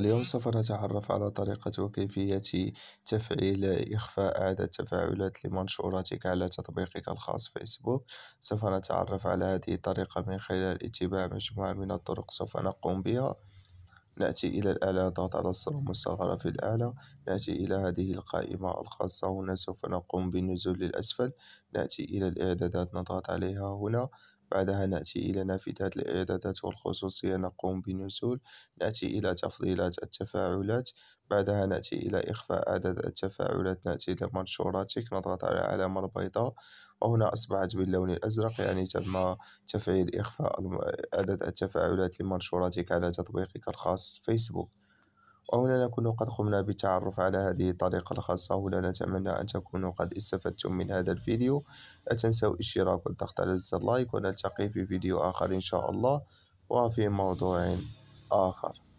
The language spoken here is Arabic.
اليوم سوف نتعرف على طريقة وكيفية تفعيل إخفاء عدد تفاعلات لمنشوراتك على تطبيقك الخاص فيسبوك سوف نتعرف على هذه الطريقة من خلال اتباع مجموعة من الطرق سوف نقوم بها نأتي إلى الأعلى نضغط على الصورة المصغرة في الأعلى نأتي إلى هذه القائمة الخاصة هنا سوف نقوم بالنزول للأسفل نأتي إلى الإعدادات نضغط عليها هنا بعدها نأتي إلى نافذة الإعدادات والخصوصية نقوم بنزول نأتي إلى تفضيلات التفاعلات بعدها نأتي إلى إخفاء عدد التفاعلات نأتي إلى منشوراتك نضغط على العلامة البيضاء وهنا أصبحت باللون الأزرق يعني تم تفعيل إخفاء عدد التفاعلات لمنشوراتك على تطبيقك الخاص فيسبوك وهنا نكون قد قمنا بالتعرف على هذه الطريقة الخاصة هنا نتمنى أن تكونوا قد استفدتم من هذا الفيديو لا تنسوا الاشتراك والضغط على زر لايك ونلتقي في فيديو آخر إن شاء الله وفي موضوع آخر